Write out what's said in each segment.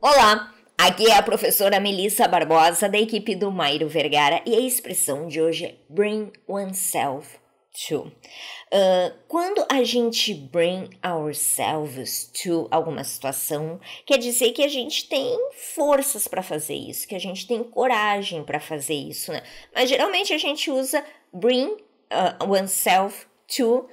Olá, aqui é a professora Melissa Barbosa, da equipe do Mairo Vergara, e a expressão de hoje é bring oneself to. Uh, quando a gente bring ourselves to alguma situação, quer dizer que a gente tem forças para fazer isso, que a gente tem coragem para fazer isso, né? Mas geralmente a gente usa bring uh, oneself to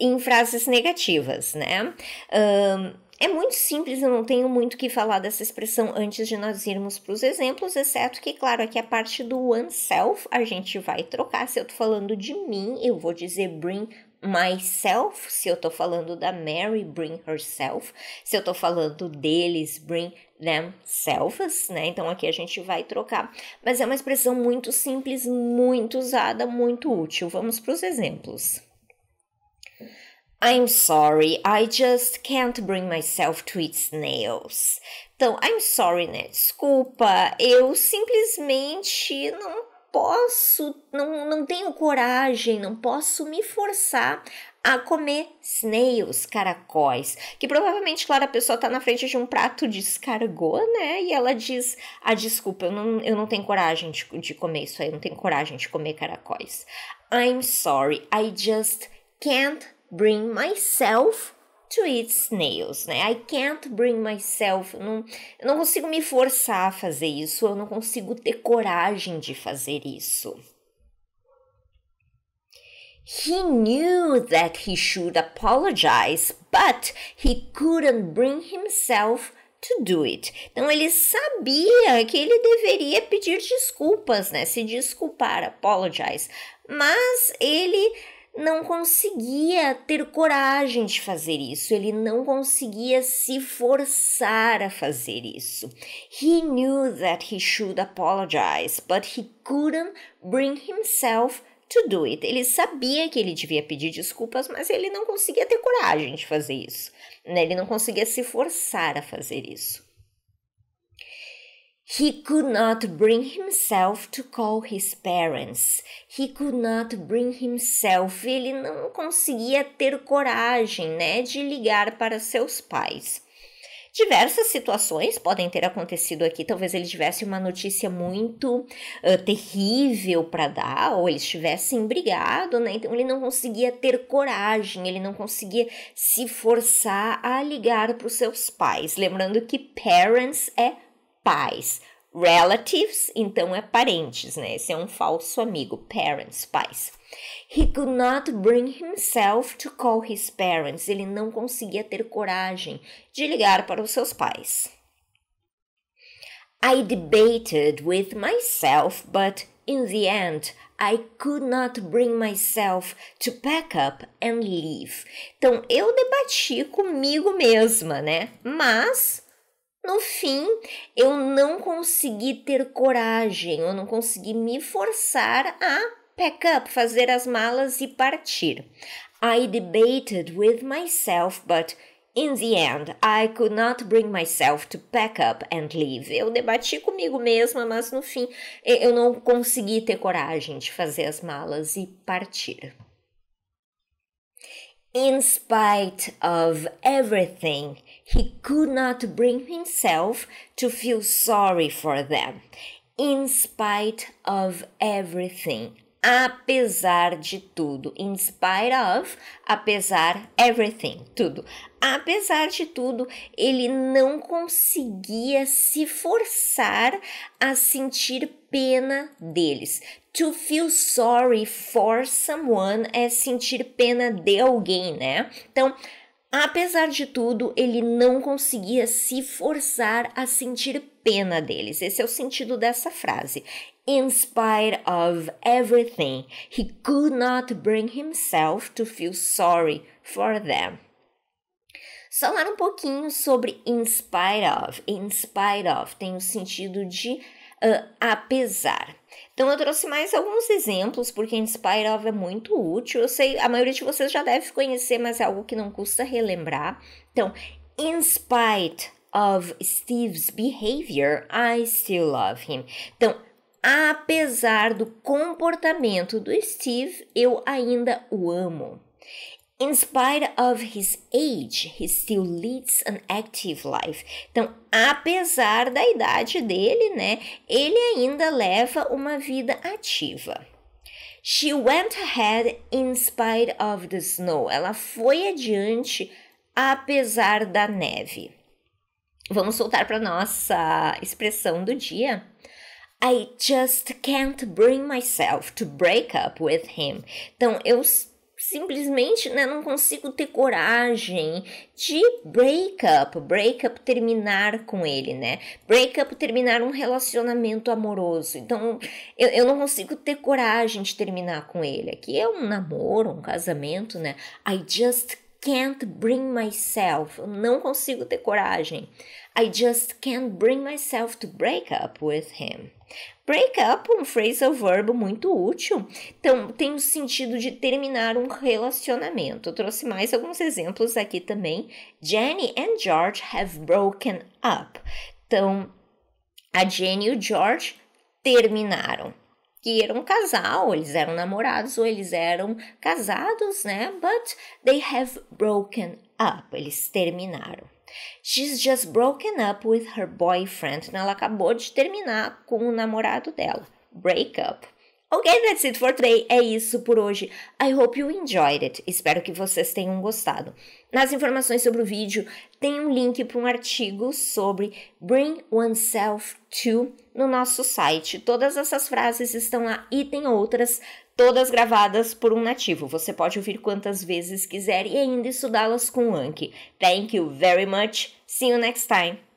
em frases negativas, né? Ah, é muito simples, eu não tenho muito que falar dessa expressão antes de nós irmos para os exemplos, exceto que, claro, aqui é a parte do oneself a gente vai trocar. Se eu estou falando de mim, eu vou dizer bring myself, se eu tô falando da Mary, bring herself, se eu tô falando deles, bring themselves, né? Então aqui a gente vai trocar. Mas é uma expressão muito simples, muito usada, muito útil. Vamos para os exemplos. I'm sorry, I just can't bring myself to eat snails. Então, I'm sorry, né? Desculpa, eu simplesmente não posso, não, não tenho coragem, não posso me forçar a comer snails, caracóis. Que provavelmente, claro, a pessoa tá na frente de um prato de escargot, né? E ela diz: Ah, desculpa, eu não, eu não tenho coragem de, de comer isso aí, eu não tenho coragem de comer caracóis. I'm sorry, I just can't bring myself to eat snails, né? I can't bring myself. Não, eu não consigo me forçar a fazer isso, eu não consigo ter coragem de fazer isso. He knew that he should apologize, but he couldn't bring himself to do it. Então ele sabia que ele deveria pedir desculpas, né? Se desculpar, apologize. Mas ele não conseguia ter coragem de fazer isso, ele não conseguia se forçar a fazer isso. He knew that he should apologize, but he couldn't bring himself to do it. Ele sabia que ele devia pedir desculpas, mas ele não conseguia ter coragem de fazer isso. Né? Ele não conseguia se forçar a fazer isso. He could not bring himself to call his parents. He could not bring himself. Ele não conseguia ter coragem, né, de ligar para seus pais. Diversas situações podem ter acontecido aqui. Talvez ele tivesse uma notícia muito uh, terrível para dar, ou eles tivessem brigado, né? Então ele não conseguia ter coragem, ele não conseguia se forçar a ligar para os seus pais. Lembrando que parents é pais. Relatives, então é parentes, né? Esse é um falso amigo, parents, pais. He could not bring himself to call his parents. Ele não conseguia ter coragem de ligar para os seus pais. I debated with myself, but in the end I could not bring myself to pack up and leave. Então eu debati comigo mesma, né? Mas no fim, eu não consegui ter coragem, eu não consegui me forçar a pack up, fazer as malas e partir. I debated with myself, but in the end, I could not bring myself to pack up and leave. Eu debati comigo mesma, mas no fim, eu não consegui ter coragem de fazer as malas e partir. In spite of everything, He could not bring himself to feel sorry for them, in spite of everything. Apesar de tudo, in spite of, apesar, everything, tudo. Apesar de tudo, ele não conseguia se forçar a sentir pena deles. To feel sorry for someone é sentir pena de alguém, né? Então, Apesar de tudo, ele não conseguia se forçar a sentir pena deles. Esse é o sentido dessa frase. In spite of everything, he could not bring himself to feel sorry for them. Só falar um pouquinho sobre in spite of. In spite of tem o sentido de uh, apesar. Então eu trouxe mais alguns exemplos, porque Inspire Of é muito útil. Eu sei, a maioria de vocês já deve conhecer, mas é algo que não custa relembrar. Então, in spite of Steve's behavior, I still love him. Então, apesar do comportamento do Steve, eu ainda o amo. In spite of his age, he still leads an active life. Então, apesar da idade dele, né, ele ainda leva uma vida ativa. She went ahead in spite of the snow. Ela foi adiante apesar da neve. Vamos soltar para nossa expressão do dia. I just can't bring myself to break up with him. Então, eu simplesmente né, não consigo ter coragem de breakup, breakup terminar com ele, né? Breakup terminar um relacionamento amoroso. Então eu, eu não consigo ter coragem de terminar com ele. Aqui é um namoro, um casamento, né? I just can't bring myself. Eu não consigo ter coragem. I just can't bring myself to break up with him. Break up um phrasal verbo muito útil. Então, tem o sentido de terminar um relacionamento. Eu trouxe mais alguns exemplos aqui também. Jenny and George have broken up. Então, a Jenny e o George terminaram que eram um casal, eles eram namorados ou eles eram casados, né? But they have broken up, eles terminaram. She's just broken up with her boyfriend. Ela acabou de terminar com o namorado dela. Break up. Ok, that's it for today. É isso por hoje. I hope you enjoyed it. Espero que vocês tenham gostado. Nas informações sobre o vídeo, tem um link para um artigo sobre Bring Oneself to no nosso site. Todas essas frases estão lá e tem outras, todas gravadas por um nativo. Você pode ouvir quantas vezes quiser e ainda estudá-las com o Anki. Thank you very much. See you next time.